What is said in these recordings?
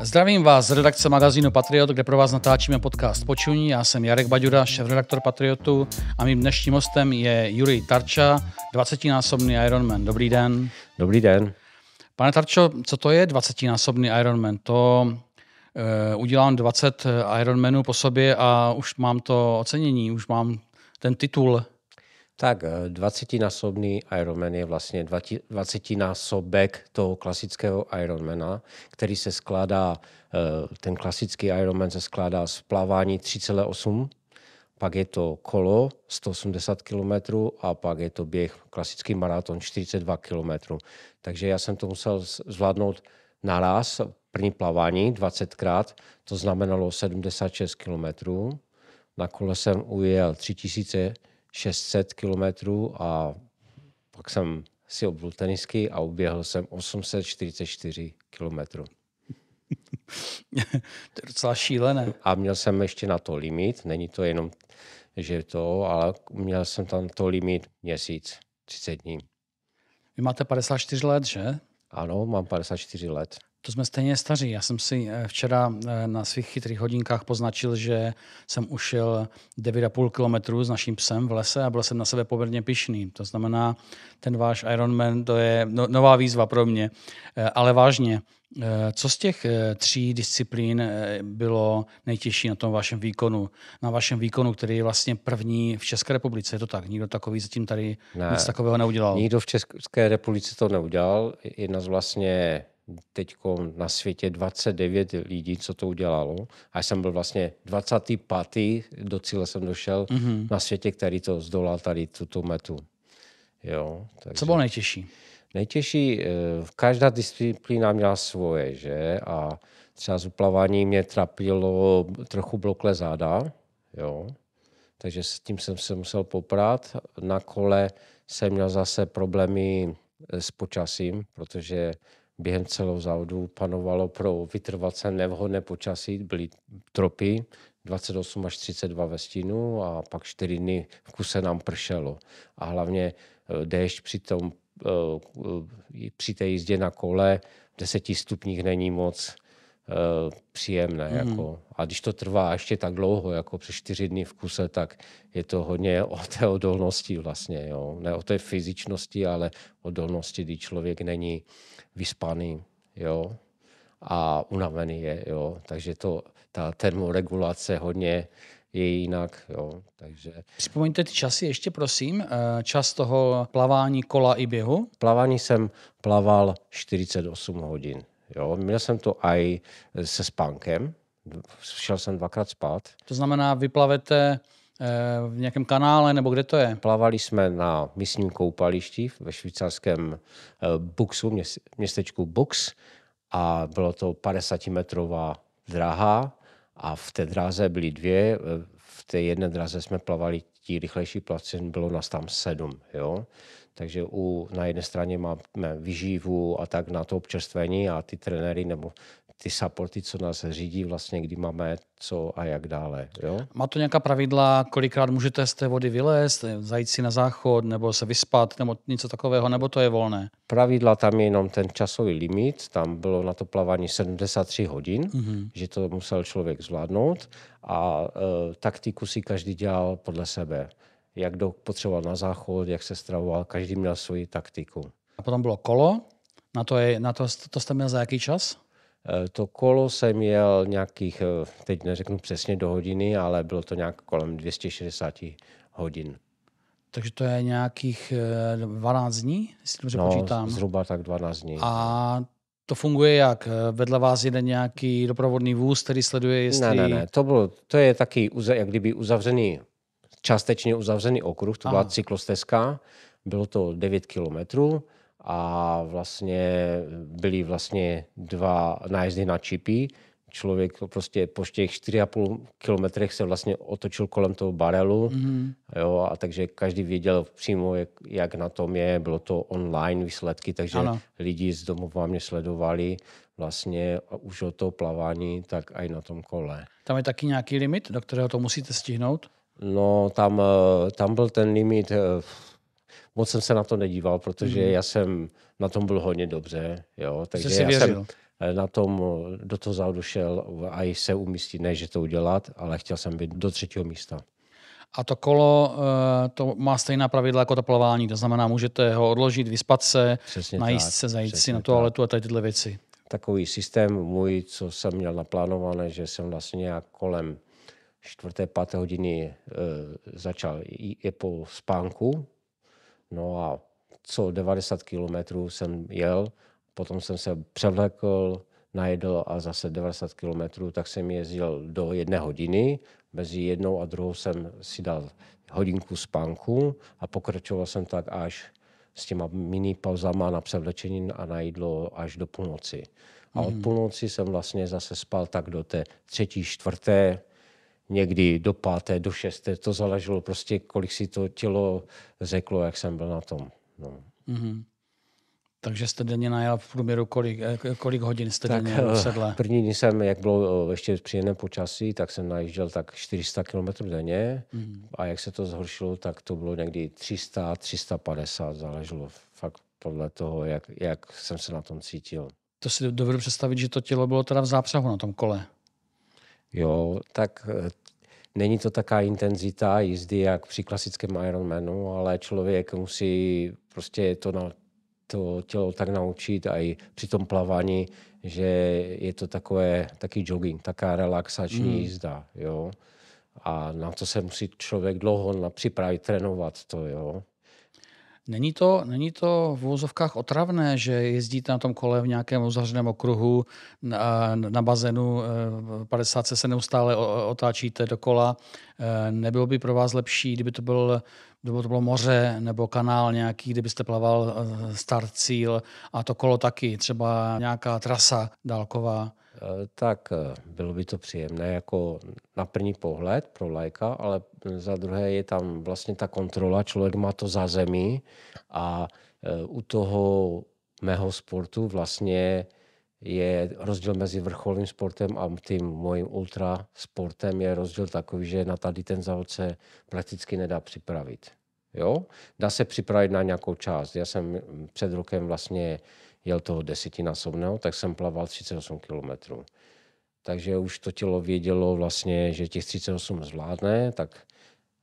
Zdravím vás z redakce magazínu Patriot, kde pro vás natáčíme podcast Počuní. Já jsem Jarek Baďura, šéf-redaktor Patriotu a mým dnešním hostem je Jurij Tarča, 20-násobný Ironman. Dobrý den. Dobrý den. Pane Tarčo, co to je 20-násobný Ironman? To e, udělám 20 Ironmanů po sobě a už mám to ocenění, už mám ten titul. Tak 20-násobný eh, Ironman je vlastně 20-násobek toho klasického Ironmana, který se skládá, eh, ten klasický Ironman se skládá z plavání 3,8 pak je to kolo 180 km a pak je to běh, klasický maraton 42 km. Takže já jsem to musel zvládnout naraz, první plavání 20krát, to znamenalo 76 km. Na kole jsem ujel 3000 600 kilometrů a pak jsem si obul tenisky a uběhl jsem 844 kilometrů. to je docela šílené. A měl jsem ještě na to limit, není to jenom, že to, ale měl jsem tam to limit měsíc, 30 dní. Vy máte 54 let, že? Ano, mám 54 let. To jsme stejně staří. Já jsem si eh, včera eh, na svých chytrých hodinkách poznačil, že jsem ušel 9,5 kilometru s naším psem v lese a byl jsem na sebe poměrně pišný. To znamená, ten váš Ironman, to je no, nová výzva pro mě. Eh, ale vážně, co z těch tří disciplín bylo nejtěžší na tom vašem výkonu? Na vašem výkonu, který je vlastně první v České republice, je to tak? Nikdo takový zatím tady ne, nic takového neudělal? Nikdo v České republice to neudělal. Jedna z vlastně teď na světě 29 lidí, co to udělalo. A já jsem byl vlastně 25. do cíle jsem došel mm-hmm. na světě, který to zdolal tady tuto metu. Jo, takže... Co bylo nejtěžší? Nejtěžší, eh, každá disciplína měla svoje, že? A třeba z uplavání mě trapilo trochu blokle záda, jo. Takže s tím jsem se musel poprat. Na kole jsem měl zase problémy s počasím, protože během celého závodu panovalo pro vytrvalce nevhodné počasí, byly tropy 28 až 32 ve stínu a pak 4 dny v kuse nám pršelo. A hlavně eh, déšť při, tom, eh, eh, při té jízdě na kole v 10 stupních není moc Eh, příjemné. Mm. Jako. A když to trvá ještě tak dlouho, jako přes čtyři dny v kuse, tak je to hodně o té odolnosti vlastně. Jo. Ne o té fyzičnosti, ale odolnosti, kdy člověk není vyspaný jo. a unavený je. Jo. Takže to, ta termoregulace hodně je jinak. Jo. Takže... Připomeňte ty časy ještě, prosím. Eh, čas toho plavání kola i běhu? Plavání jsem plaval 48 hodin. Jo, měl jsem to i se spánkem, šel jsem dvakrát spát. To znamená, vyplavete eh, v nějakém kanále, nebo kde to je? Plavali jsme na místním koupališti ve švýcarském eh, Buxu, městečku Bux a bylo to 50-metrová dráha a v té dráze byly dvě. Eh, v té jedné dráze jsme plavali ti rychlejší Placen bylo nás tam sedm. Jo? Takže u, na jedné straně máme vyživu a tak na to občerstvení a ty trenéry nebo ty supporty, co nás řídí vlastně, kdy máme co a jak dále. Jo? Má to nějaká pravidla, kolikrát můžete z té vody vylézt, zajít si na záchod nebo se vyspat nebo něco takového, nebo to je volné? Pravidla tam je jenom ten časový limit, tam bylo na to plavání 73 hodin, mm-hmm. že to musel člověk zvládnout a e, taktiku si každý dělal podle sebe jak kdo potřeboval na záchod, jak se stravoval, každý měl svoji taktiku. A potom bylo kolo, na to, je, na to, to jste měl za jaký čas? Eh, to kolo jsem jel nějakých, eh, teď neřeknu přesně do hodiny, ale bylo to nějak kolem 260 hodin. Takže to je nějakých 12 eh, dní, jestli dobře no, počítám. zhruba tak 12 dní. A to funguje jak? Vedle vás jde nějaký doprovodný vůz, který sleduje, jestli... Ne, ne, ne, to, bylo, to je taky, jak kdyby uzavřený částečně uzavřený okruh, to Aha. cyklostezka, bylo to 9 kilometrů a vlastně byly vlastně dva nájezdy na čipy. Člověk prostě po těch 4,5 kilometrech se vlastně otočil kolem toho barelu, mm-hmm. jo, a takže každý věděl přímo, jak, jak na tom je, bylo to online výsledky, takže ano. lidi z domova mě sledovali vlastně už od toho plavání, tak i na tom kole. Tam je taky nějaký limit, do kterého to musíte stihnout? No, tam, eh, tam byl ten limit. Eh, moc jsem se na to nedíval, protože mm. já jsem na tom byl hodně dobře. Jo, takže já věřil. jsem eh, na tom do toho šel a i se umístit, ne, že to udělat, ale chtěl jsem být do třetího místa. A to kolo to má stejná pravidla jako to plavání, to znamená, můžete ho odložit, vyspat se, přesně najíst tak, se, zajít si na toaletu a tady tyhle věci. Takový systém můj, co jsem měl naplánované, že jsem vlastně kolem čtvrté, páté hodiny eh, začal i po spánku. No a co 90 kilometrů jsem jel, potom jsem se převlekl, najedl a zase 90 kilometrů, tak jsem jezdil do jedné hodiny. Mezi jednou a druhou jsem si dal hodinku spánku a pokračoval jsem tak až s těma mini pauzama na převlečení a na jídlo až do půlnoci. A od mhm. půlnoci jsem vlastně zase spal tak do té třetí, čtvrté, někdy do páté, do šesté, to záleželo prostě, kolik si to tělo řeklo, jak jsem byl na tom. No. Mm-hmm. Takže jste denně najel v průměru kolik, eh, kolik hodin jste tak, denně v eh, sedle? První den jsem, jak bylo eh, ještě příjemné počasí, tak jsem najížděl tak 400 km denně mm. a jak se to zhoršilo, tak to bylo někdy 300, 350, záleželo fakt podle toho, jak, jak jsem se na tom cítil. To si dovedu představit, že to tělo bylo teda v zápřahu na tom kole jo, tak eh, není to taká intenzita jízdy, jak při klasickém Ironmanu, ale člověk musí prostě to, na, to tělo tak naučit a i při tom plavání, že je to takové, taký jogging, taká relaxační mm. jízda, jo. A na to se musí člověk dlouho připravit, trénovat to, jo. Není to, není to v úzovkách otravné, že jezdíte na tom kole v nějakém uzavřeném okruhu na, na bazénu, 50 eh, se neustále otáčíte dokola. Eh, nebylo by pro vás lepší, kdyby to, byl, kdyby to bylo moře nebo kanál nějaký, kdybyste plaval eh, start cíl a to kolo taky, třeba nějaká trasa dálková? Eh, tak eh, bylo by to příjemné jako na první pohled pro lajka, ale za druhé je tam vlastně ta kontrola, člověk má to za zemí a eh, u toho mého sportu vlastně je rozdíl mezi vrcholným sportem a tím mojím ultra sportem je rozdíl takový, že na tady ten závod se prakticky nedá připravit. Jo? Dá se připravit na nějakou část. Já jsem mm, před rokem vlastně jel toho desetinásobného, tak jsem plaval 38 kilometrů. Takže už to tělo vědělo vlastně, že těch 38 zvládne, tak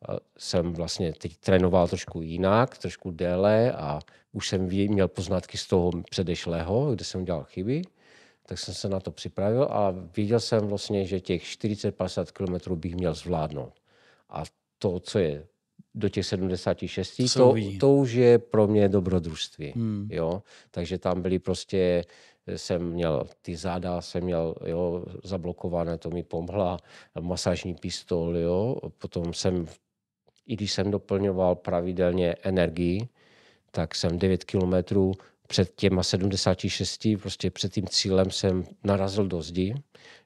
eh, jsem vlastně teď trénoval trošku jinak, trošku déle a už jsem měl poznatky z toho předešlého, kde jsem dělal chyby, tak jsem se na to připravil a viděl jsem vlastně, že těch 40-50 km bych měl zvládnout. A to, co je do těch 76. To, to, to už je pro mě dobrodružství. Hmm. Jo? Takže tam byly prostě eh, jsem měl ty záda, jsem měl jo, zablokované, to mi pomohla, masážní pistol, jo. potom jsem, i když jsem doplňoval pravidelně energii, tak jsem 9 kilometrů před těma 76, prostě před tím cílem jsem narazil do zdi,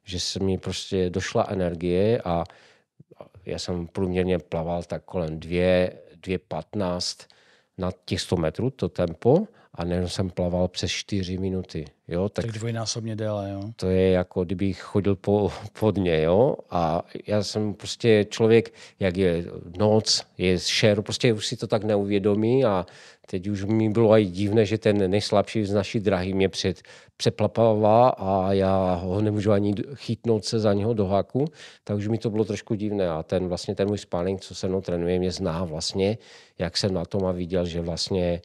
že se mi prostě došla energie a já jsem průměrně plaval tak kolem 2, 2,15 na těch 100 metrů to tempo a nejenom jsem plaval přes 4 minuty. Jo? Tak, tak dvojnásobně déle, jo? To je jako, kdybych chodil po, po dně, jo? A já jsem prostě člověk, jak je noc, je šer, prostě už si to tak neuvědomí a teď už mi bylo i divné, že ten nejslabší z naší drahy mě před, přeplapává a já ho nemůžu ani chytnout se za něho do háku, takže mi to bylo trošku divné a ten vlastně ten můj spánek, co se mnou trénuje, mě zná vlastně, jak jsem na tom a viděl, že vlastně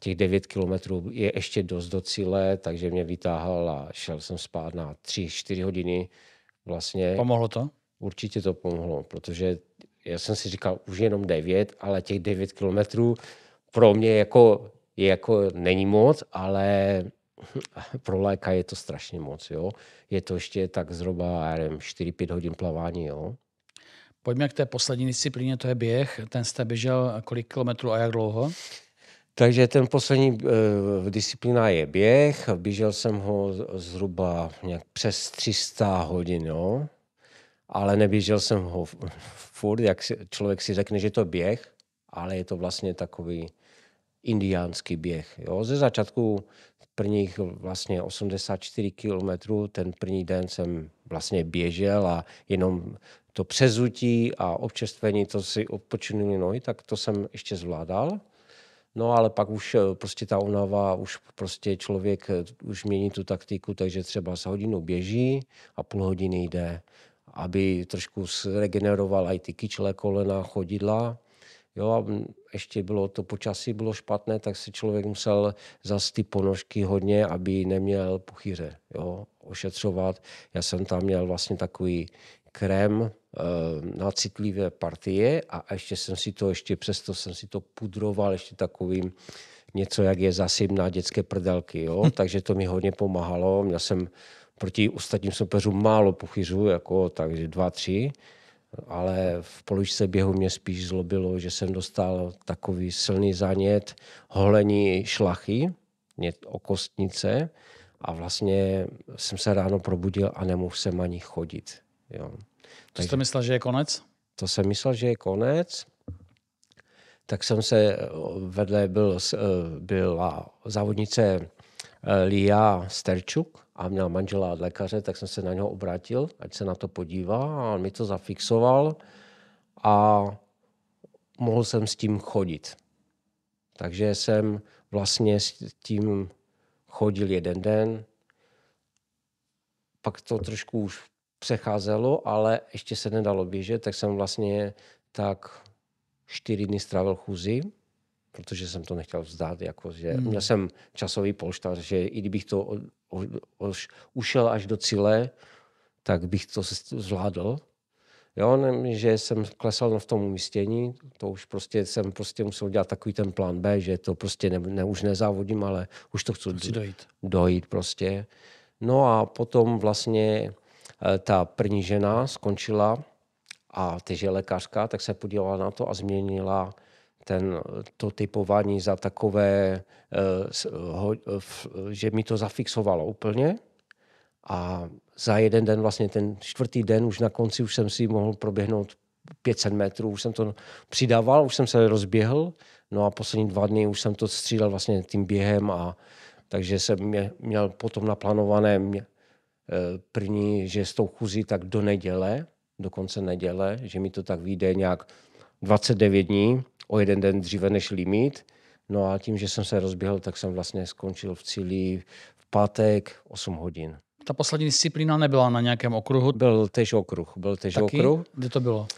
těch 9 kilometrů je ještě dost do cíle, takže mě vytáhal a šel jsem spát na 3-4 hodiny. Vlastně. Pomohlo to? Určitě to pomohlo, protože já jsem si říkal, už jenom 9, ale těch 9 kilometrů pro mě jako, je jako není moc, ale pro léka je to strašně moc. Jo? Je to ještě tak zhruba 4-5 hodin plavání. Jo? Pojďme k té poslední disciplíně, to je běh. Ten jste běžel kolik kilometrů a jak dlouho? Takže ten poslední e, disciplína je běh. Běžel jsem ho zhruba nějak přes 300 hodin, jo. ale neběžel jsem ho furt, jak si, člověk si řekne, že to běh, ale je to vlastně takový indiánský běh. Jo. Ze začátku prvních vlastně 84 kilometrů, ten první den jsem vlastně běžel a jenom to přezutí a občerstvení, to si odpočinuli nohy, tak to jsem ještě zvládal. No ale pak už eh, prostě ta unava, už prostě člověk eh, už mění tu taktiku, takže třeba se hodinu běží a půl hodiny jde, aby trošku zregeneroval i ty kyčle, kolena, chodidla. Jo, a ještě bylo to počasí bylo špatné, tak se člověk musel za ty ponožky hodně, aby neměl puchyře, jo, ošetřovat. Já jsem tam měl vlastně takový krém eh, na citlivé partie a ještě jsem si to, ještě přesto jsem si to pudroval ještě takovým něco, jak je zasyp na dětské prdelky, jo? Hm. takže to mi hodně pomáhalo. Měl jsem proti ostatním soupeřům málo puchyřů, jako takže dva, tři, ale v polovičce běhu mě spíš zlobilo, že jsem dostal takový silný zanět holení šlachy, o kostnice a vlastně jsem se ráno probudil a nemohl jsem ani chodit. Jo. To jste myslel, že je konec? To jsem myslel, že je konec. Tak jsem se eh, vedle byl, eh, byla závodnice eh, Lia Sterčuk a měla manžela od lékaře, tak jsem se na něho obrátil, ať se na to podívá a on mi to zafixoval a mohl jsem s tím chodit. Takže jsem vlastně s tím chodil jeden den, pak to trošku už přecházelo, ale ještě se nedalo běžet, tak jsem vlastně tak čtyři dny strávil chůzi, protože jsem to nechtěl vzdát. Jako, že hmm. Měl jsem časový polštář, že i kdybych to o, o, o, ušel až do cíle, tak bych to zvládl. Jo, ne, že jsem klesal v tom umístění, to už prostě jsem prostě musel dělat takový ten plán B, že to prostě ne, ne, už nezávodím, ale už to chci dojít. dojít prostě. No a potom vlastně Eh, ta první žena skončila a tež je lékařka, tak se podívala na to a změnila ten, to typování za takové, eh, že mi to zafixovalo úplně. A za jeden den, vlastně ten čtvrtý den, už na konci už jsem si mohl proběhnout 500 metrů, už jsem to přidával, už jsem se rozběhl, no a poslední dva dny už jsem to střílel vlastně tím během a takže jsem mě, měl potom naplánované, mě, Eh, první, že s tou chůzí tak do neděle, do konce neděle, že mi to tak vyjde nějak 29 dní, o jeden den dříve než limit. No a tím, že jsem se rozběhl, tak jsem vlastně skončil v cíli v pátek 8 hodin. Ta poslední disciplína nebyla na nějakém okruhu? Byl tež okruh. Byl tež Taky? okruh. Kde to bylo?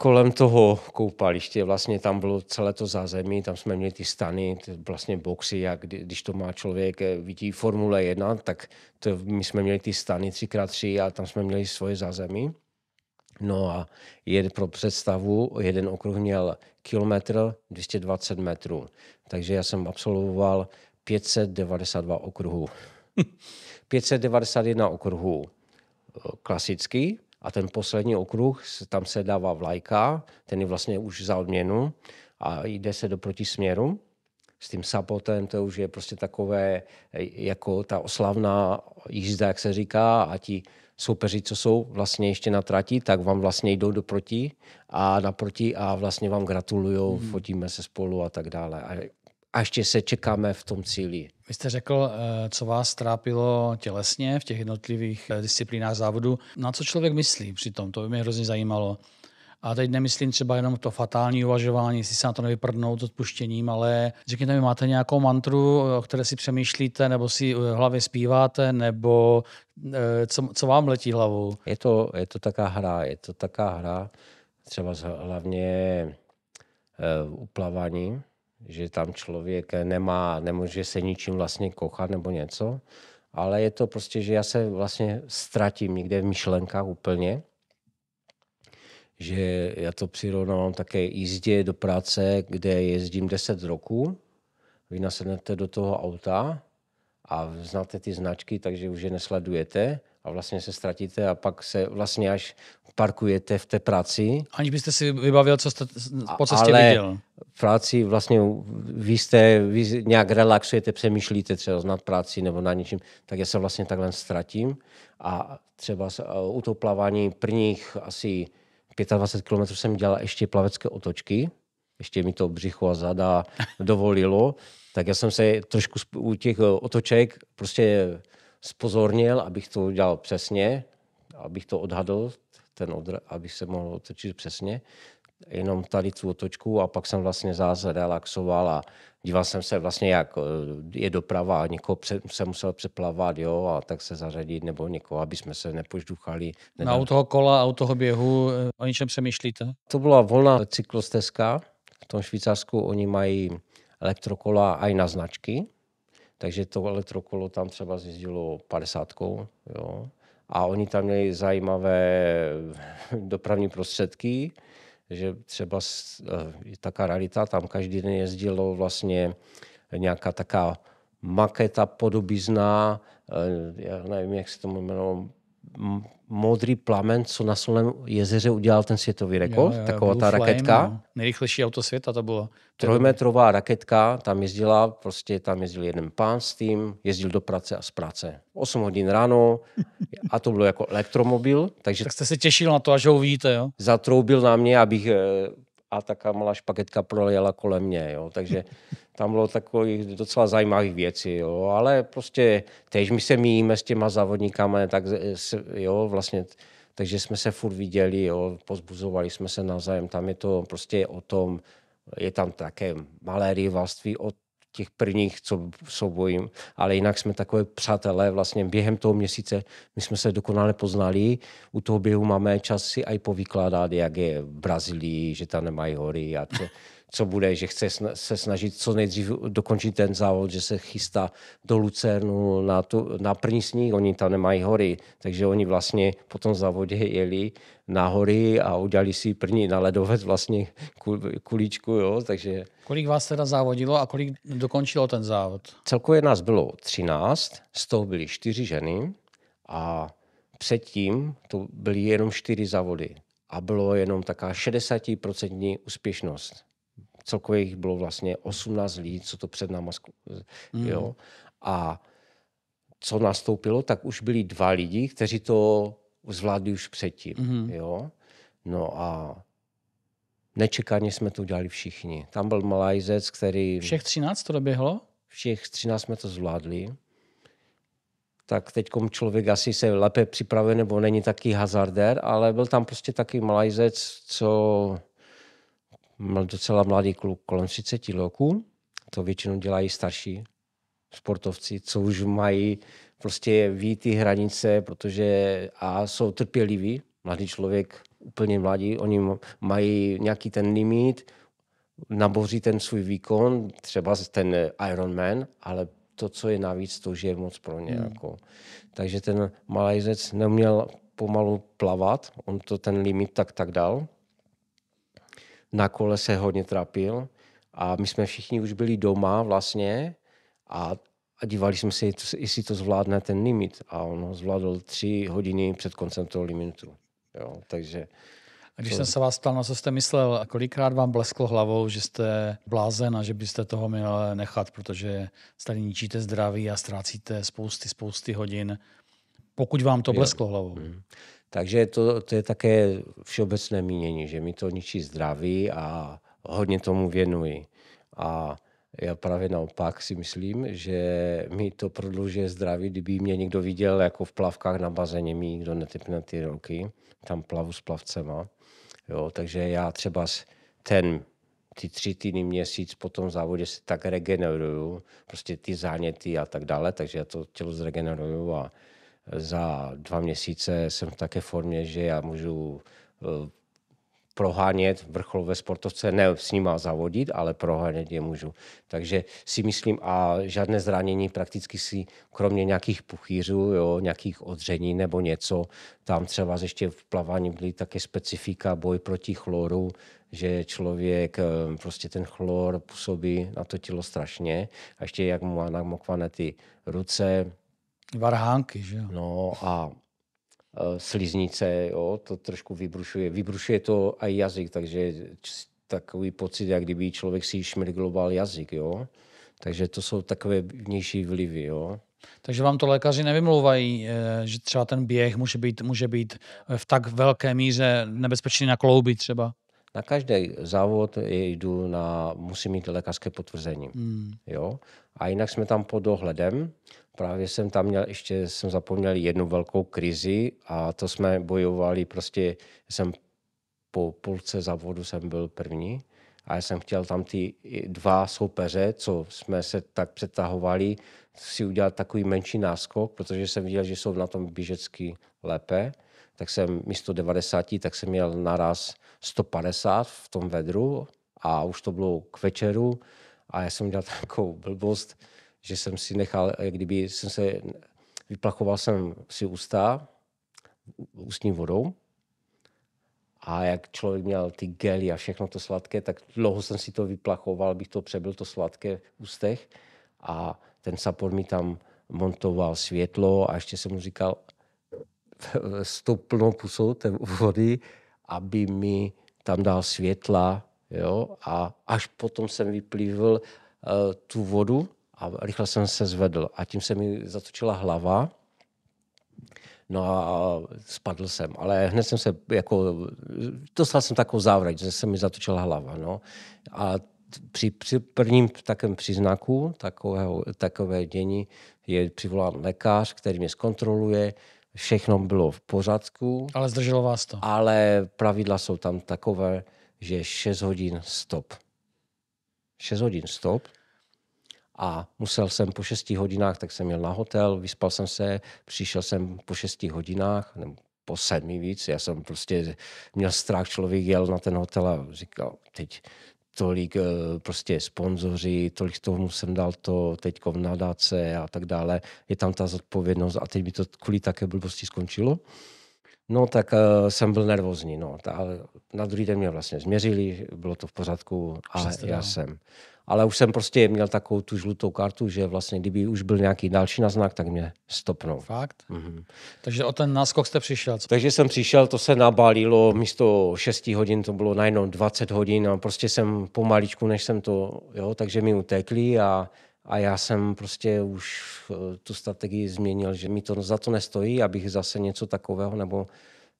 kolem toho koupaliště, vlastně tam bylo celé to zázemí, tam jsme měli ty stany, ty vlastně boxy a kdy, když to má člověk, eh, vidí Formule 1, tak to, my jsme měli ty stany 3x3 a tam jsme měli svoje zázemí. No a jed pro představu, jeden okruh měl kilometr 220 metrů, takže já jsem absolvoval 592 okruhů. 591 okruhů eh, klasický, a ten poslední okruh, tam se dává vlajka, ten je vlastně už za odměnu a jde se do protisměru. S tím sapotem to už je prostě takové, e, jako ta oslavná jízda, jak se říká, a ti soupeři, co jsou vlastně ještě na trati, tak vám vlastně jdou do proti a naproti a vlastně vám gratulujou, hmm. fotíme se spolu a tak dále. A, a ještě se čekáme v tom cíli. Vy jste řekl, eh, co vás trápilo tělesně v těch jednotlivých eh, disciplínách závodu. Na co člověk myslí přitom? To by mě hrozně zajímalo. A teď nemyslím třeba jenom to fatální uvažování, jestli se na to nevyprdnout s odpuštěním, ale řekněte mi, máte nějakou mantru, eh, o které si přemýšlíte, nebo si v hlavě zpíváte, nebo co, co vám letí hlavou? Je to, je to taká hra, je to taká hra, třeba hlavně uh, uplavání, že tam člověk nemá, nemůže se ničím vlastně kochat nebo něco, ale je to prostě, že já se vlastně ztratím někde v myšlenkách úplně, že já to přirovnávám také jízdě do práce, kde jezdím 10 roků, vy nasednete do toho auta a znáte ty značky, takže už je nesledujete a vlastně se ztratíte a pak se vlastně až parkujete v té práci. Aniž byste si vybavil, co jste po cestě ale viděl. v práci vlastně vy, jste, vy nějak relaxujete, přemýšlíte třeba nad práci nebo na něčím, tak já se vlastně takhle ztratím a třeba eh, u toho plavání prvních asi 25 km jsem dělal ještě plavecké otočky, ještě mi to břicho a zada dovolilo, tak já jsem se trošku u těch eh, otoček prostě spozornil, abych to udělal přesně, abych to odhadl, ten odr- abych se mohl otočit přesně, jenom tady tu otočku a pak jsem vlastně zase relaxoval a díval jsem se vlastně, jak eh, je doprava, někoho pře- se musel přeplavat, jo, a tak se zařadit nebo někoho, aby jsme se nepožduchali. No, Nedal... Na u toho kola a u toho běhu, eh, o ničem přemýšlíte? To byla volná cyklostezka. V tom Švýcarsku oni mají elektrokola a i na značky, takže to elektrokolo tam třeba zjezdilo 50. Jo. A oni tam měli zajímavé dopravní prostředky, že třeba eh, taká realita, tam každý den jezdilo vlastně nějaká taká maketa, podobizna, eh, já nevím, jak se tomu jmenovalo, modrý plamen, co na Solném jezeře udělal ten světový rekord, jo, jo, taková ta Flame, raketka. No. Nejrychlejší auto světa to bylo. Trojmetrová raketka, tam jezdila, prostě tam jezdil jeden pán s tým, jezdil do práce a z práce. 8 hodin ráno a to bylo jako elektromobil. Takže tak jste se těšil na to, až ho uvidíte, jo? Zatroubil na mě, abych eh, a taká malá špagetka projela kolem mě, jo? takže tam bylo takových docela zajímavých věcí, jo, ale prostě tež my se míjíme s těma závodníkama, tak jo, vlastně, takže jsme se furt viděli, jo, pozbuzovali jsme se navzájem, tam je to prostě o tom, je tam také malé rivalství od těch prvních, co soubojím, ale jinak jsme takové přátelé vlastně během toho měsíce, my jsme se dokonale poznali, u toho běhu máme čas si aj povykládat, jak je v Brazílii, že tam nemají hory a co. co bude, že chce se snažit co nejdřív dokončit ten závod, že se chystá do Lucernu na, tu, na první sníh, oni tam nemají hory, takže oni vlastně po tom závodě jeli na hory a udělali si první na ledovec vlastně kuličku, jo, takže... Kolik vás teda závodilo a kolik dokončilo ten závod? Celkově nás bylo 13, z toho byly čtyři ženy a předtím to byly jenom čtyři závody a bylo jenom taká 60% úspěšnost celkově jich bylo vlastně 18 lidí, co to před náma, mm. jo. A co nastoupilo, tak už byli dva lidi, kteří to zvládli už předtím, mm. jo. No a nečekaně jsme to udělali všichni. Tam byl Malajzec, který... Všech 13 to doběhlo? Všech 13 jsme to zvládli tak teď člověk asi se lépe připravuje nebo není taký hazardér, ale byl tam prostě taky malajzec, co docela mladý kluk, kolem 30 roku. To většinou dělají starší sportovci, co už mají, prostě ví ty hranice, protože a jsou trpěliví. Mladý člověk, úplně mladý, oni mají nějaký ten limit, naboří ten svůj výkon, třeba ten Ironman, ale to, co je navíc, to už je moc pro ně. Hmm. Jako. Takže ten Malajzec neměl pomalu plavat, on to ten limit tak tak dal na kole se hodně trápil a my jsme všichni už byli doma vlastně a, a dívali jsme se, jestli to zvládne ten limit a on ho zvládl tři hodiny před koncem toho limitu. Jo, takže a když jsem se vás ptal, na co jste myslel, a kolikrát vám blesklo hlavou, že jste blázen a že byste toho měl nechat, protože tady ničíte zdraví a ztrácíte spousty, spousty hodin, pokud vám to blesklo hlavou. Hmm. Takže to, to je také všeobecné mínění, že mi to ničí zdraví a hodně tomu věnuji. A já právě naopak si myslím, že mi to prodlužuje zdraví, kdyby mě někdo viděl jako v plavkách na bazéně, mi nikdo netypne ty roky, tam plavu s plavcema. Jo, takže já třeba ten, ty tři týdny, měsíc po tom závodě se tak regeneruju, prostě ty záněty a tak dále, takže já to tělo zregeneruju a za dva měsíce jsem v také formě, že já můžu e, prohánět vrcholové sportovce, ne s nima zavodit, ale prohánět je můžu. Takže si myslím, a žádné zranění prakticky si, kromě nějakých puchýřů, jo, nějakých odření nebo něco, tam třeba ještě v plavání byly také specifika boj proti chloru, že člověk, e, prostě ten chlor působí na to tělo strašně. A ještě jak mu namokvané ty ruce, Varhánky, že jo. No a e, sliznice, jo, to trošku vybrušuje. Vybrušuje to i jazyk, takže takový pocit, jak kdyby člověk si šmirgloval jazyk, jo. Takže to jsou takové vnější vlivy, jo. Takže vám to lékaři nevymlouvají, e, že třeba ten běh může být, může být e, v tak velké míře nebezpečný na klouby třeba? Na každý závod jdu na, musím mít lékařské potvrzení. Hmm. Jo? A jinak jsme tam pod dohledem právě jsem tam měl, ještě jsem zapomněl jednu velkou krizi a to jsme bojovali, prostě jsem po půlce závodu jsem byl první a já jsem chtěl tam ty dva soupeře, co jsme se tak přetahovali, si udělat takový menší náskok, protože jsem viděl, že jsou na tom běžecky lépe. Tak jsem místo 90, tak jsem měl naraz 150 v tom vedru a už to bylo k večeru a já jsem udělal takovou blbost, že jsem si nechal, eh, kdyby jsem se, vyplachoval jsem si ústa ústní vodou a jak člověk měl ty gely a všechno to sladké, tak dlouho jsem si to vyplachoval, bych to přebyl, to sladké v ústech a ten sapor mi tam montoval světlo a ještě jsem mu říkal s tou plnou pusou té vody, aby mi tam dal světla, jo, a až potom jsem vyplivil uh, eh, tu vodu a rychle jsem se zvedl a tím se mi zatočila hlava No a spadl jsem, ale hned jsem se jako, dostal jsem takovou závrať, že se mi zatočila hlava, no. A při, při prvním takém příznaku takového, takové dění je přivolán lékař, který mě zkontroluje, všechno bylo v pořádku. Ale zdrželo vás to. Ale pravidla jsou tam takové, že 6 hodin stop. 6 hodin stop a musel jsem po 6 hodinách, tak jsem měl na hotel, vyspal jsem se, přišel jsem po 6 hodinách, nebo po sedmi víc, já jsem prostě měl strach, člověk jel na ten hotel a říkal, teď tolik eh, prostě sponzoři, tolik toho jsem dal to teď v nadáce a tak dále. Je tam ta zodpovědnost a teď mi to kvůli také blbosti skončilo. No tak uh, jsem byl nervózní, no. Ta, na druhý den mě vlastně změřili, bylo to v pořádku, ale já jsem ale už jsem prostě měl takovou tu žlutou kartu, že vlastně kdyby už byl nějaký další naznak, tak mě stopnou. Fakt? Mm-hmm. Takže o ten náskok jste přišel. Co? Takže jsem přišel, to se nabalilo, místo 6 hodin to bylo najednou 20 hodin a prostě jsem pomaličku, než jsem to, jo, takže mi utekli a a já jsem prostě už eh, tu strategii změnil, že mi to za to nestojí, abych zase něco takového nebo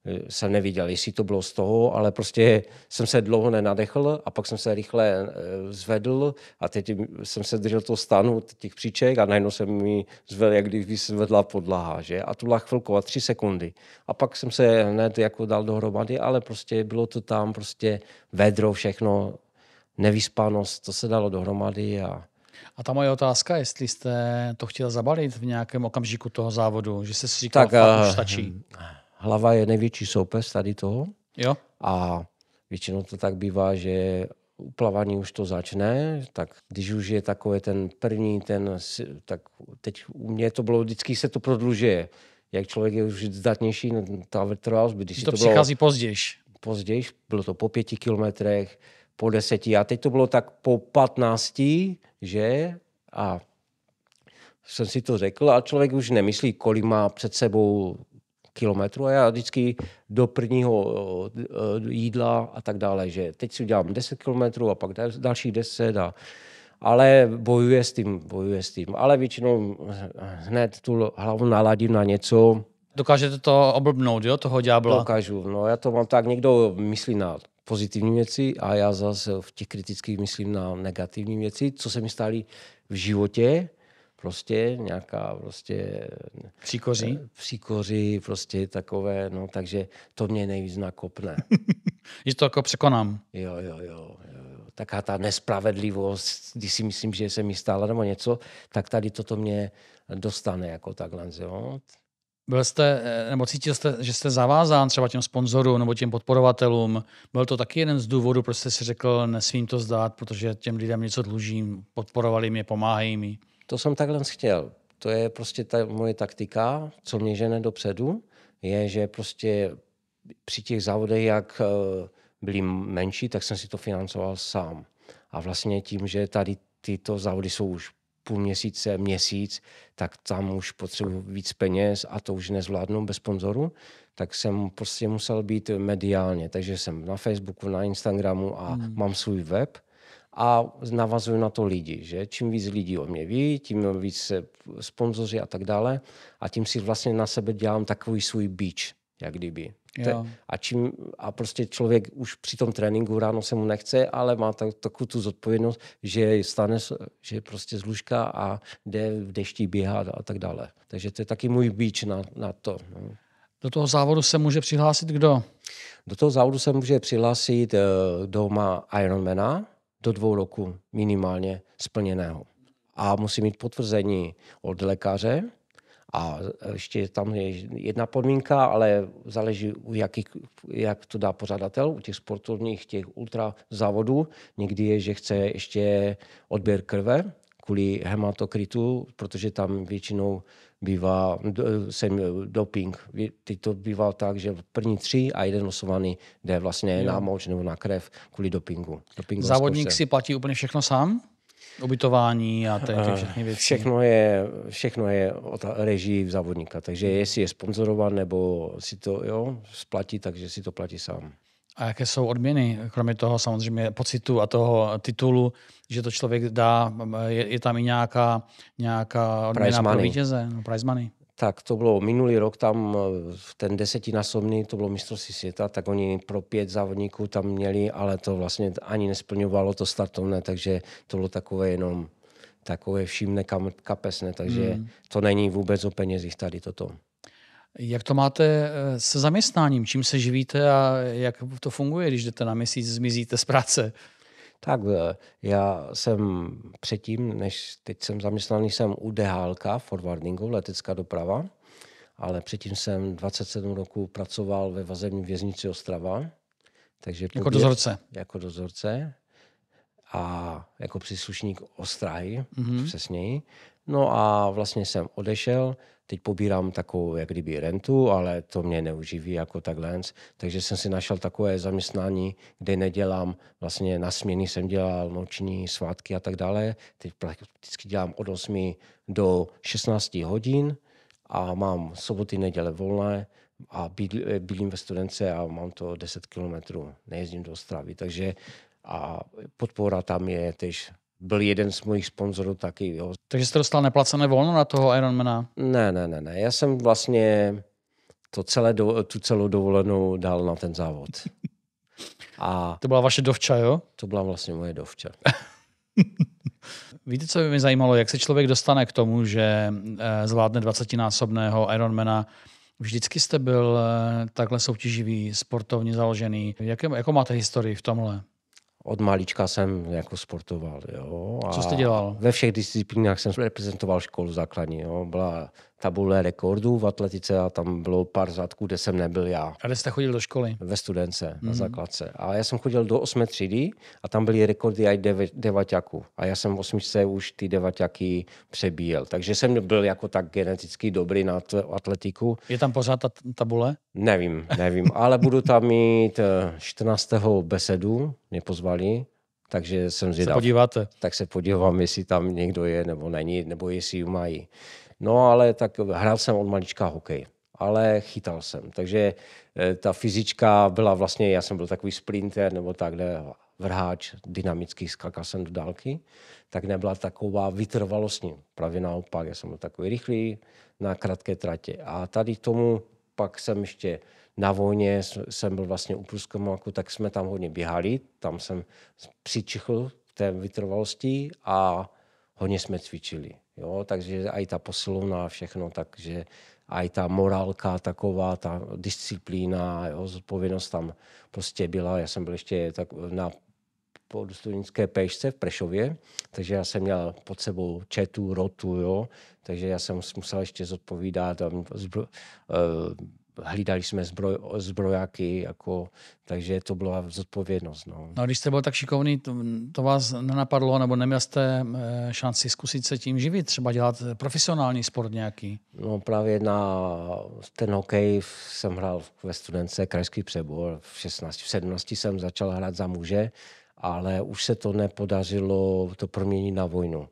Eh, jsem neviděl, jestli to bylo z toho, ale prostě jsem se dlouho nenadechl a pak jsem se rychle eh, zvedl a teď jsem se držel toho stanu těch příček a najednou jsem mi zvedl, jak kdyby se zvedla podlaha, že? A to byla chvilku a tři sekundy. A pak jsem se hned jako dal dohromady, ale prostě bylo to tam prostě vedro všechno, nevyspánost, to se dalo dohromady a a ta moje otázka, jestli jste to chtěl zabalit v nějakém okamžiku toho závodu, že se si říkal, tak, fakt, už eh, stačí. Hlava je největší soupeř tady toho. Jo. A většinou to tak bývá, že uplavání už to začne, tak když už je takový ten první, ten, tak teď u mě to bylo, vždycky se to prodlužuje. Jak člověk je už zdatnější, no, ta vytrvalost, když to, to přichází bylo, později. Později, bylo to po pěti kilometrech, po deseti. A teď to bylo tak po patnácti, že? A jsem si to řekl a člověk už nemyslí, kolik má před sebou kilometrů a já vždycky do prvního eh, eh, jídla a tak dále, že teď si udělám 10 kilometrů a pak dalších 10 a ale bojuje s tím, bojuje s tím. Ale většinou hned tu hlavu naladím na něco. Dokážete to oblbnout, jo, toho ďábla? Dokážu, no já to mám tak, někdo myslí na pozitivní věci a já zase v těch kritických myslím na negativní věci, co se mi stály v životě prostě nějaká prostě... Eh, příkoří? Eh, příkoří, prostě takové, no, takže to mě nejvíc nakopne. Že to jako překonám. Jo, jo, jo, jo, Taká ta nespravedlivost, když si myslím, že se mi stala nebo něco, tak tady toto mě dostane jako takhle, jo. Byl jste, eh, nebo cítil jste, že jste zavázán třeba těm sponzorům nebo těm podporovatelům. Byl to taky jeden z důvodů, proč jste si řekl, nesmím to zdát, protože těm lidem něco dlužím, podporovali mě, pomáhají mi. To jsem takhle chtěl. To je prostě ta moje taktika, co mě žene dopředu, je, že prostě při těch závodech, jak eh, byly menší, tak jsem si to financoval sám. A vlastně tím, že tady tyto závody jsou už půl měsíce, měsíc, tak tam už potřebuji víc peněz a to už nezvládnu bez sponzoru, tak jsem prostě musel být mediálně. Takže jsem na Facebooku, na Instagramu a hmm. mám svůj web – a navazuju na to lidi, že čím víc lidí o mě ví, tím víc sponzoři a tak dále a tím si vlastně na sebe dělám takový svůj bič, jak kdyby. Te, A, čím, a prostě člověk už při tom tréninku ráno se mu nechce, ale má tak, takovou tu zodpovědnost, že stane, že je prostě zlužka a jde v dešti běhat a tak dále. Takže to je taky můj bíč na, na to. No. Do toho závodu se může přihlásit kdo? Do toho závodu se může přihlásit, kdo eh, má Ironmana, do dvou roku minimálně splněného. A musí mít potvrzení od lékaře, a ještě tam je jedna podmínka, ale záleží, u jaký jak to dá pořadatel, u těch sportovních, těch ultra závodů. Někdy je, že chce ještě odběr krve kvůli hematokritu, protože tam většinou bývá sem eh, doping. Teď to bývá tak, že první tři a jeden osovaný jde vlastně jo. na moč nebo na krev kvůli dopingu. Dopingu Závodník si platí úplně všechno sám? Ubytování a ty, ty eh, všechny věci. Všechno je, všechno je od režii závodníka, takže jestli je sponzorovan nebo si to jo, splatí, takže si to platí sám. A jaké jsou odměny, kromě toho samozřejmě pocitu a toho titulu, že to člověk dá, je, je tam i nějaká, nějaká odměna prize pro vítěze, no, prize money. Tak to bylo minulý rok, tam eh, ten desetinásobný, to bylo mistrovství světa, tak oni pro pět závodníků tam měli, ale to vlastně ani nesplňovalo to startovné, takže to bylo takové jenom takové všimné kapesné, takže hmm. to není vůbec o penězích tady toto. Jak to máte eh, se zaměstnáním? Čím se živíte a jak to funguje, když jdete na měsíc, zmizíte z práce? Tak eh, já jsem předtím, než teď jsem zaměstnaný, jsem u Dehálka, forwardingu, letecká doprava, ale předtím jsem 27 roků pracoval ve vazební věznici Ostrava. Takže jako dozorce. Jako dozorce a jako příslušník Ostrahy, mm-hmm. přesněji. No a vlastně jsem odešel, teď pobírám takovou jak kdyby rentu, ale to mě neuživí jako takhle. Takže jsem si našel takové zaměstnání, kde nedělám, vlastně na směny jsem dělal noční svátky a tak dále. Teď prakticky dělám od 8 do 16 hodin a mám soboty, neděle volné a bydlím ve studence a mám to 10 kilometrů, nejezdím do Ostravy, takže a podpora tam je tež byl jeden z mojich sponzorů taky. Jo. Takže jste dostal neplacené volno na toho Ironmana? Ne, ne, ne, ne. Já jsem vlastně to celé do, tu celou dovolenou dal na ten závod. A to byla vaše dovča, jo? To byla vlastně moje dovča. Víte, co by mě zajímalo, jak se člověk dostane k tomu, že eh, zvládne 20-násobného Ironmana? Vždycky jste byl eh, takhle soutěživý, sportovně založený. Jak, jako máte historii v tomhle? od malička jsem jako sportoval. Jo? A Co jste dělal? Ve všech disciplínách jsem reprezentoval školu základní. Jo? Byla tabule rekordů v atletice a tam bylo pár zadků, kde jsem nebyl já. A kde jste chodil do školy? Ve studence, mm-hmm. na mhm. základce. A já jsem chodil do 8. třídy a tam byly rekordy i dev, devaťaků. A já jsem v osmičce už ty devaťaky přebíjel. Takže jsem byl jako tak geneticky dobrý na atletiku. Je tam pořád ta tabule? Nevím, nevím, ale budu tam mít 14. Eh, besedu, mě pozvali takže jsem zvědav. Se podíváte. Tak se podívám, jestli tam někdo je nebo není, nebo jestli ji mají. No ale tak hrál jsem od malička hokej, ale chytal jsem. Takže eh, ta fyzička byla vlastně, já jsem byl takový sprinter nebo tak, kde vrháč dynamický, skakal jsem do dálky, tak nebyla taková vytrvalostní. Právě naopak, já jsem byl takový rychlý na krátké tratě. A tady tomu pak jsem ještě na vojně, jsem byl vlastně u Pruskomáku, tak jsme tam hodně běhali, tam jsem přičichl té vytrvalosti a hodně jsme cvičili. Jo, takže i ta posilovna všechno, takže i ta morálka taková, ta disciplína, jo, zodpovědnost tam prostě byla. Já jsem byl ještě tak na podstudnické pešce v Prešově, takže já jsem měl pod sebou četu, rotu, jo, takže já jsem musel ještě zodpovídat a, eh, hlídali jsme zbroj, zbrojáky, jako, takže to byla zodpovědnost. No. no když jste byl tak šikovný, to, to vás nenapadlo, nebo neměl jste eh, šanci zkusit se tím živit, třeba dělat eh, profesionální sport nějaký? No právě na ten hokej jsem hrál ve studence krajský přebor, v 16, v 17 jsem začal hrát za muže, ale už se to nepodařilo to proměnit na vojnu.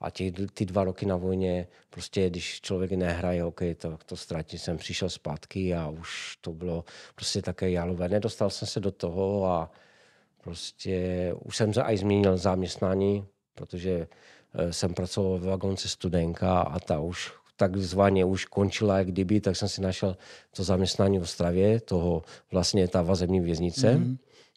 A těch, ty dva roky na vojně, prostě když člověk nehraje hokej, to, to ztratí. Jsem přišel zpátky a už to bylo prostě také jalové. Nedostal jsem se do toho a prostě už jsem se aj změnil zaměstnání, protože e, jsem pracoval ve vagonce studenka a ta už takzvaně už končila jak kdyby, tak jsem si našel to zaměstnání v Ostravě, toho vlastně ta vazební věznice. Mm-hmm.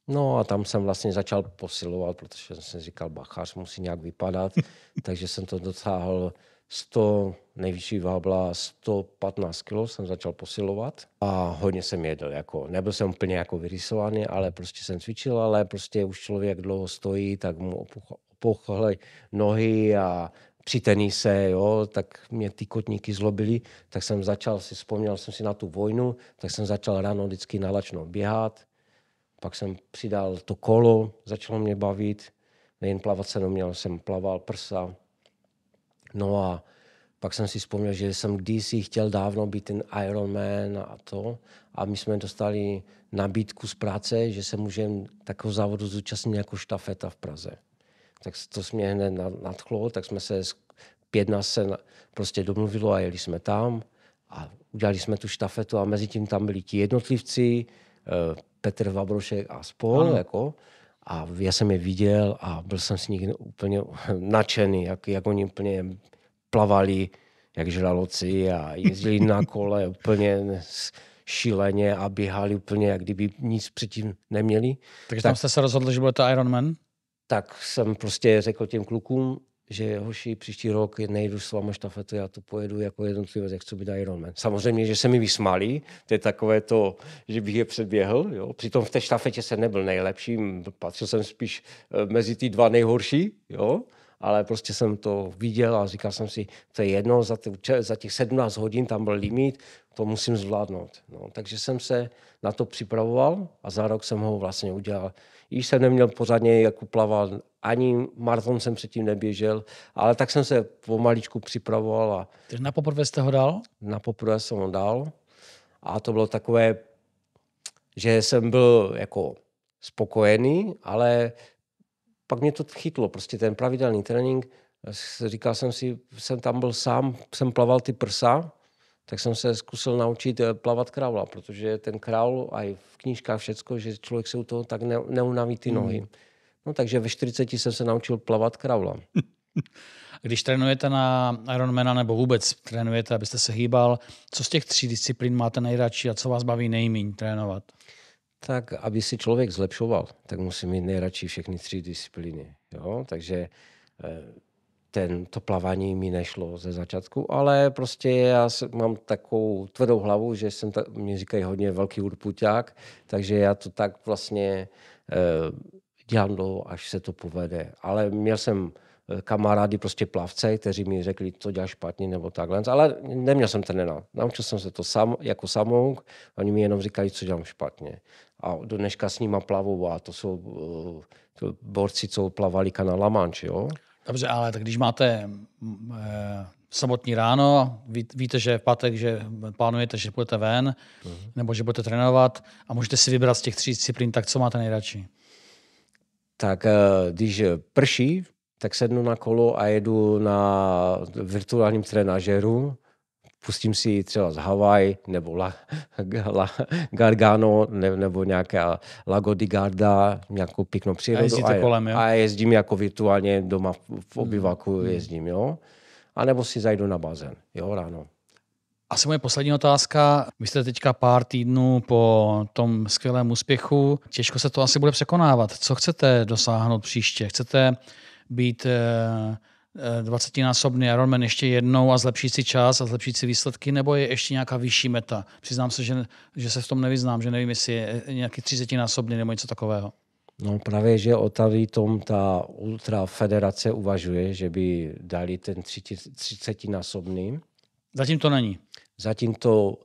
No a tam jsem vlastně začal posilovat, protože jsem říkal, bachař musí nějak vypadat, takže jsem to dotáhl 100, nejvyšší vábla 115 kg jsem začal posilovat a hodně jsem jedl. Jako, nebyl jsem úplně jako vyrysovaný, ale prostě jsem cvičil, ale prostě už člověk dlouho stojí, tak mu opuchly nohy a přitený se, jo, tak mě ty kotníky zlobily, tak jsem začal, si vzpomněl jsem si na tu vojnu, tak jsem začal ráno vždycky nalačno běhat, pak jsem přidal to kolo, začalo mě bavit. Nejen plavat se neměl, jsem plaval prsa. No a pak jsem si vzpomněl, že jsem kdysi chtěl dávno být ten Ironman a to. A my jsme dostali nabídku z práce, že se můžeme takovou závodu zúčastnit jako štafeta v Praze. Tak to mě hned nadchlo, tak jsme se pět nás se prostě domluvilo a jeli jsme tam a udělali jsme tu štafetu a mezi tím tam byli ti jednotlivci, Eh, Petr Vabrošek a spol, ano. jako. A já jsem je viděl a byl jsem s nich úplně nadšený, jak, jak oni úplně plavali, jak žraloci a jezdili na kole úplně šíleně a běhali úplně, jak kdyby nic předtím neměli. Takže tak, tam jste se rozhodl, že bude to Ironman? Tak jsem prostě řekl těm klukům, že hoši, příští rok nejdu s váma štafetu, já to pojedu jako jednotlivec, jak co by dá Ironman. Samozřejmě, že se mi vysmali, to je takové to, že bych je předběhl. Jo. Přitom v té štafetě jsem nebyl nejlepším, patřil jsem spíš eh, mezi ty dva nejhorší, jo. ale prostě jsem to viděl a říkal jsem si, to je jedno, za, ty, za těch 17 hodin tam byl limit, to musím zvládnout. No, takže jsem se na to připravoval a za rok jsem ho vlastně udělal. I jsem neměl pořádně jako plavat ani maraton jsem předtím neběžel, ale tak jsem se pomaličku připravoval. A Takže na poprvé jste ho dal? Na poprvé jsem ho dal a to bylo takové, že jsem byl jako spokojený, ale pak mě to chytlo, prostě ten pravidelný trénink. Říkal jsem si, jsem tam byl sám, jsem plaval ty prsa, tak jsem se zkusil naučit eh, plavat kraula, protože ten kraul a i v knížkách všecko, že člověk se u toho tak neunaví ty hmm. nohy. Mm. No takže ve 40 jsem se naučil plavat kraula. Když trénujete na Ironmana nebo vůbec trénujete, abyste se hýbal, co z těch tří disciplín máte nejradši a co vás baví nejméně trénovat? Tak, aby si člověk zlepšoval, tak musí mít nejradši všechny tři disciplíny. Jo? Takže eh, ten, to plavání mi nešlo ze začátku, ale prostě já mám takovou tvrdou hlavu, že jsem, ta, mě říkají hodně velký urputák, takže já to tak vlastně eh, dělám až se to povede. Ale měl jsem eh, kamarády, prostě plavce, kteří mi řekli, co děláš špatně nebo takhle, ale neměl jsem trenéra. Naučil jsem se to sam, jako samouk, oni mi jenom říkali, co dělám špatně. A do dneška s nima plavu a to jsou uh, borci, co plavali kanál La Manche, jo? Dobře, ale tak když máte uh, sobotní ráno, ví, víte, že v pátek, že plánujete, že budete ven, uh-huh. nebo že budete trénovat a můžete si vybrat z těch tří disciplín, tak co máte nejradši? tak eh, když prší, tak sednu na kolo a jedu na virtuálním trenažeru, pustím si třeba z Havaj nebo La, La, Gargano ne, nebo nějaká Lago di Garda, nějakou pěknou přírodu. A, a, kolem, jo? a jezdím jako virtuálně doma v hmm. obyvaku, hmm. jezdím, jo. A nebo si zajdu na bazén, jo, ráno. Asi moje poslední otázka. Vy jste teďka pár týdnů po tom skvělém úspěchu. Těžko se to asi bude překonávat. Co chcete dosáhnout příště? Chcete být 20-násobný eh, eh, Ironman ještě jednou a zlepšit si čas a zlepšit si výsledky, nebo je ještě nějaká vyšší meta? Přiznám se, že, že se v tom nevyznám, že nevím, jestli je eh, nějaký 30-násobný nebo něco takového. No právě, že o tady tom ta ultra federace uvažuje, že by dali ten 30-násobný. Zatím to není. Zatím to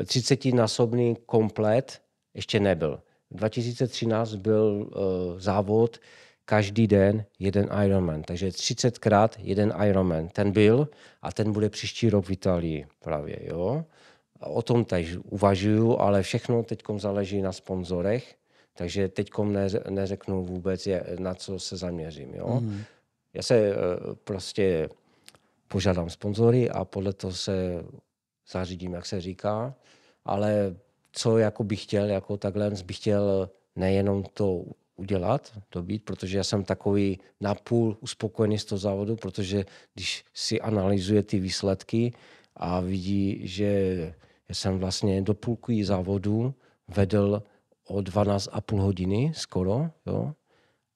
30-násobný eh, komplet ještě nebyl. V 2013 byl uh, závod každý den jeden Ironman, takže 30krát jeden Ironman. Ten byl a ten bude příští rok v Itálii právě, jo. O tom teď uvažuju, ale všechno teď záleží na sponzorech, takže teď neřeknu vůbec, je, na co se zaměřím. Jo? Mm. Já se eh, prostě požádám sponzory a podle toho se zařídím, jak se říká. Ale co jako bych chtěl, jako takhle bych chtěl nejenom to udělat, to být, protože já jsem takový napůl uspokojený z toho závodu, protože když si analyzuje ty výsledky a vidí, že jsem vlastně do půlky závodu vedl o 12,5 hodiny skoro, jo,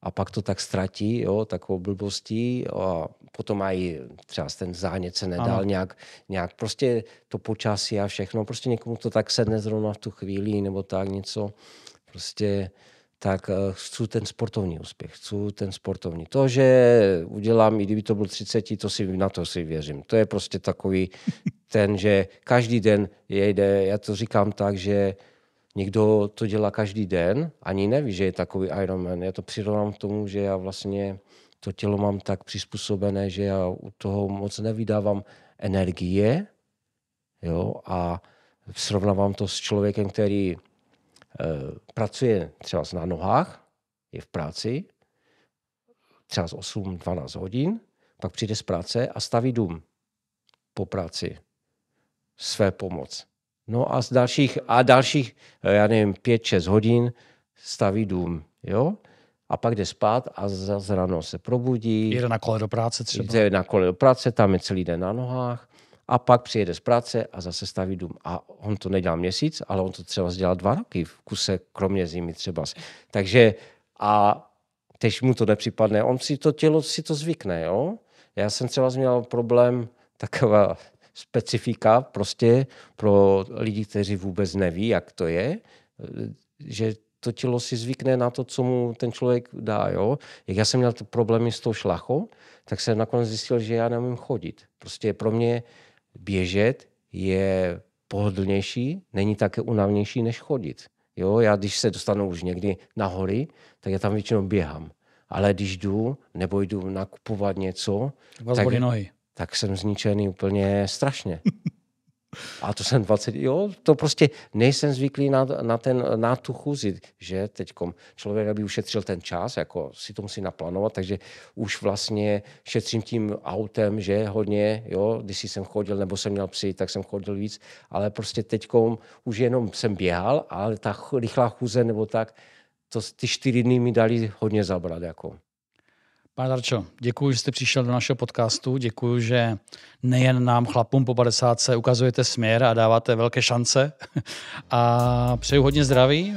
a pak to tak ztratí, jo, takovou blbostí a potom mají třeba ten zánět se nedal nějak, nějak, prostě to počasí a všechno, prostě někomu to tak sedne zrovna v tu chvíli nebo tak něco, prostě tak eh, chci ten sportovní úspěch, chci ten sportovní. To, že udělám, i kdyby to byl 30, to si, na to si věřím. To je prostě takový ten, že každý den jede, já to říkám tak, že někdo to dělá každý den, ani neví, že je takový Ironman. Já to přirovnám k tomu, že já vlastně to tělo mám tak přizpůsobené, že já u toho moc nevydávám energie jo, a srovnávám to s člověkem, který e, pracuje třeba na nohách, je v práci, třeba z 8-12 hodin, pak přijde z práce a staví dům po práci. Své pomoc. No a z dalších, a dalších, eh, já nevím, 5-6 hodin staví dům. Jo? a pak jde spát a za ráno se probudí. Jede na kole do práce třeba. Jde na kole do práce, tam je celý den na nohách a pak přijede z práce a zase staví dům. A on to nedělá měsíc, ale on to třeba dělá dva roky v kuse, kromě zimy třeba. Takže a teď mu to nepřipadne. On si to tělo si to zvykne, jo? Já jsem třeba měl problém taková specifika prostě pro lidi, kteří vůbec neví, jak to je, že to tělo si zvykne na to, co mu ten člověk dá. Jo? Jak já jsem měl ty problémy s tou šlachou, tak jsem nakonec zjistil, že já nemůžu chodit. Prostě pro mě běžet je pohodlnější, není také unavnější, než chodit. Jo, já když se dostanu už někdy na hory, tak já tam většinou běhám. Ale když jdu nebo jdu nakupovat něco, tak, tak jsem zničený úplně strašně. A to jsem 20, jo, to prostě nejsem zvyklý na, na, ten, na tu chůzi, že teď člověk, aby ušetřil ten čas, jako si to musí naplánovat, takže už vlastně šetřím tím autem, že hodně, jo, když jsem chodil, nebo jsem měl psy, tak jsem chodil víc, ale prostě teď už jenom jsem běhal, ale ta rychlá chůze nebo tak, to, ty čtyři dny mi dali hodně zabrat, jako. Pane Darčo, děkuji, že jste přišel do našeho podcastu, děkuji, že nejen nám chlapům po 50 se ukazujete směr a dáváte velké šance a přeju hodně zdraví,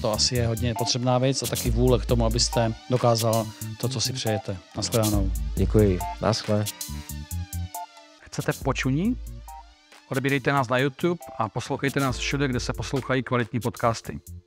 to asi je hodně potřebná věc a taky vůle k tomu, abyste dokázal to, co si přejete. Naschledanou. Děkuji, naschle. Chcete počuní? Odebírejte nás na YouTube a poslouchejte nás všude, kde se poslouchají kvalitní podcasty.